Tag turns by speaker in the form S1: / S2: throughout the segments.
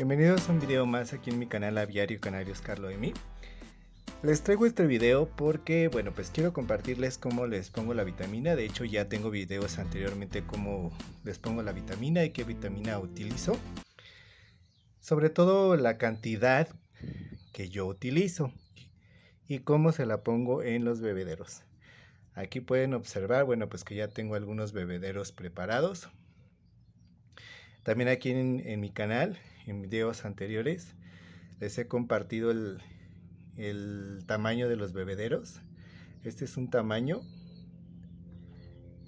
S1: bienvenidos a un video más aquí en mi canal Aviario Canarios carlos y mí. Les traigo este video porque, bueno, pues quiero compartirles cómo les pongo la vitamina. De hecho, ya tengo videos anteriormente cómo les pongo la vitamina y qué vitamina utilizo. Sobre todo la cantidad que yo utilizo y cómo se la pongo en los bebederos. Aquí pueden observar, bueno, pues que ya tengo algunos bebederos preparados. También aquí en mi canal en videos anteriores, les he compartido el, tamaño de los bebederos. Este es un tamaño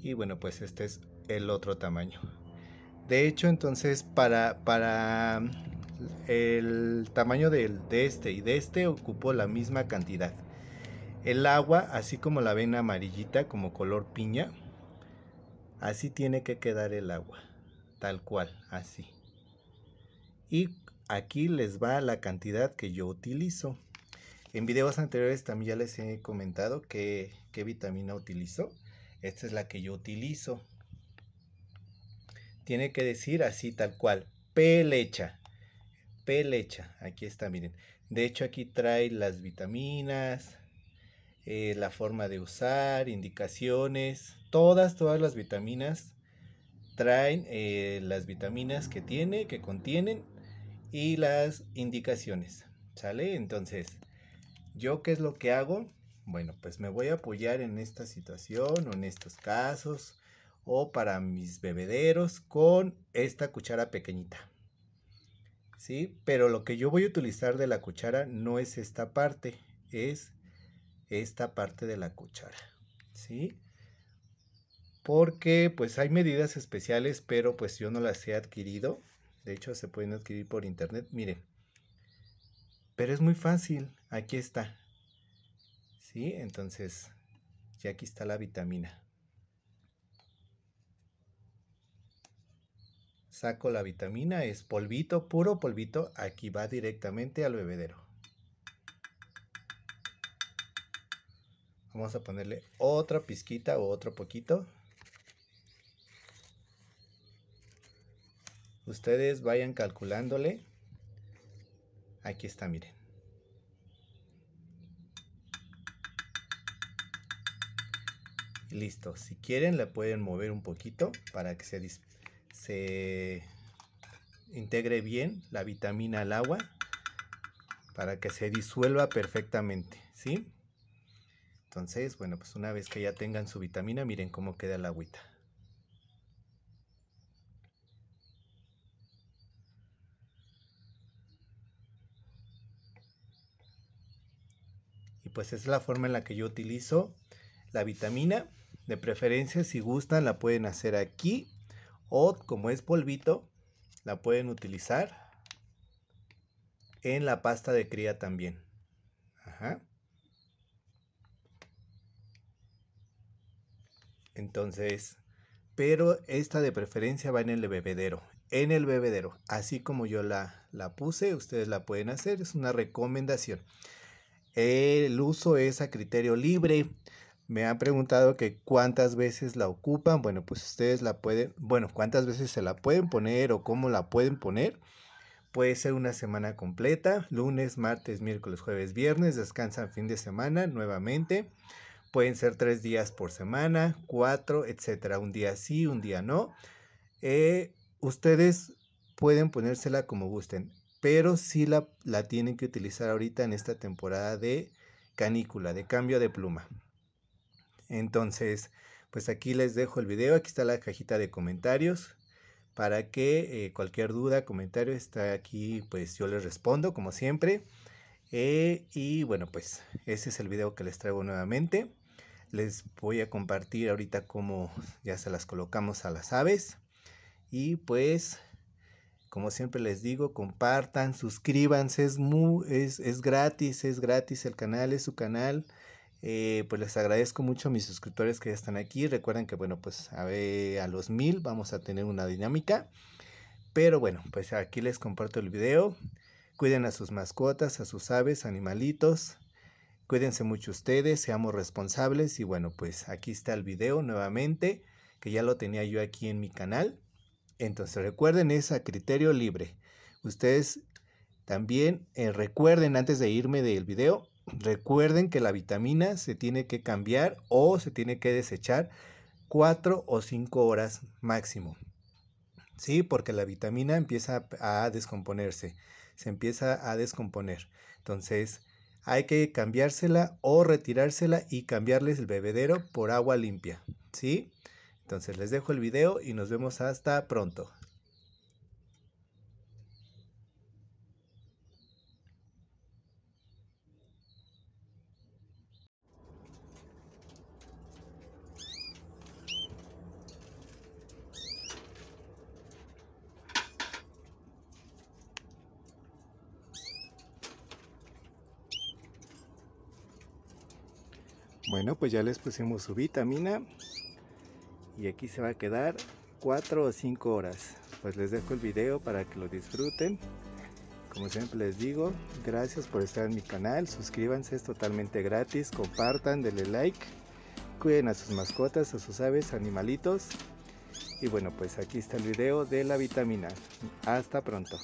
S1: y bueno, pues este es el otro tamaño. De hecho, entonces para, para mm, el tamaño de, de este y de este ocupó la misma cantidad. El agua, así como la ven amarillita, como color piña, así tiene que quedar el agua, tal cual, así y aquí les va la cantidad que yo utilizo. En videos anteriores también ya les he comentado qué, vitamina utilizo. Esta es la que yo utilizo. Tiene que decir así tal cual, Pelecha. Pelecha. aquí está, miren. De hecho aquí trae las vitaminas, eh, la forma de usar, indicaciones, todas, todas las vitaminas traen eh, las vitaminas que tiene, que contienen y las indicaciones. ¿Sale? Entonces, ¿yo qué es lo que hago? Bueno, pues me voy a apoyar en esta situación o en estos casos o para mis bebederos con esta cuchara pequeñita. ¿Sí? Pero lo que yo voy a utilizar de la cuchara no es esta parte, es esta parte de la cuchara. ¿Sí? Porque pues hay medidas especiales, pero pues yo no las he adquirido de hecho, se pueden adquirir por internet. Miren. Pero es muy fácil. Aquí está. ¿Sí? Entonces, ya aquí está la vitamina. Saco la vitamina, es polvito, puro polvito. Aquí va directamente al bebedero. Vamos a ponerle otra pizquita o otro poquito. ustedes vayan calculándole. Aquí está, miren. Listo, si quieren la pueden mover un poquito para que se, integre bien la vitamina al agua, para que se disuelva perfectamente, ¿sí? Entonces, bueno, pues una vez que ya tengan su vitamina, miren cómo queda la agüita. pues es la forma en la que yo utilizo la vitamina. De preferencia, si gustan, la pueden hacer aquí o como es polvito, la pueden utilizar en la pasta de cría también. Ajá. Entonces, pero esta de preferencia va en el bebedero. En el bebedero, así como yo la, la puse, ustedes la pueden hacer, es una recomendación. El uso es a criterio libre. Me han preguntado que cuántas veces la ocupan. Bueno, pues ustedes la pueden, bueno, cuántas veces se la pueden poner o cómo la pueden poner. Puede ser una semana completa, lunes, martes, miércoles, jueves, viernes, descansan fin de semana nuevamente. Pueden ser tres días por semana, cuatro, etcétera. Un día sí, un día no. Eh, ustedes pueden ponérsela como gusten pero sí la, tienen que utilizar ahorita en esta temporada de canícula, de cambio de pluma. Entonces, pues aquí les dejo el video, aquí está la cajita de comentarios para que eh, cualquier duda, comentario está aquí, pues yo les respondo como siempre. Eh, y bueno, pues ese es el video que les traigo nuevamente. Les voy a compartir ahorita cómo ya se las colocamos a las aves. Y pues como siempre les digo, compartan, suscríbanse, es, es, gratis, es gratis el canal, es su canal. Eh, pues les agradezco mucho a mis suscriptores que ya están aquí. Recuerden que, bueno, pues a, a los mil vamos a tener una dinámica. Pero bueno, pues aquí les comparto el video. Cuiden a sus mascotas, a sus aves, animalitos. Cuídense mucho ustedes, seamos responsables. Y bueno, pues aquí está el video nuevamente, que ya lo tenía yo aquí en mi canal. Entonces recuerden, es a criterio libre. Ustedes también eh, recuerden, antes de irme del video, recuerden que la vitamina se tiene que cambiar o se tiene que desechar 4 o 5 horas máximo. Sí, porque la vitamina empieza a descomponerse, se empieza a descomponer. Entonces, hay que cambiársela o retirársela y cambiarles el bebedero por agua limpia, ¿sí? Entonces les dejo el video y nos vemos hasta pronto. Bueno, pues ya les pusimos su vitamina y aquí se va a quedar 4 o 5 horas. Pues les dejo el video para que lo disfruten. Como siempre les digo, gracias por estar en mi canal, suscríbanse, es totalmente gratis, compartan, denle like, cuiden a sus mascotas, a sus aves, animalitos. Y bueno, pues aquí está el video de la vitamina. Hasta pronto.